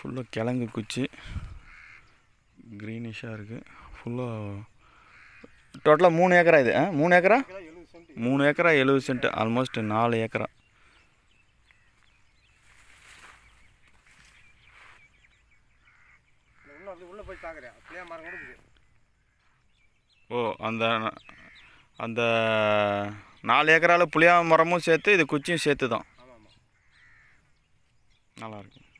ஃபுல்லாக கிழங்கு குச்சி க்ரீனிஷாக இருக்குது ஃபுல்லாக டோட்டலாக மூணு ஏக்கரா இது மூணு ஏக்கரா மூணு ஏக்கரா எழுபது சென்ட்டு ஆல்மோஸ்ட் நாலு ஏக்கரா ஓ அந்த அந்த நாலு ஏக்கரால் புளியா மரமும் சேர்த்து இது குச்சியும் சேர்த்து தான் நல்லாயிருக்கும்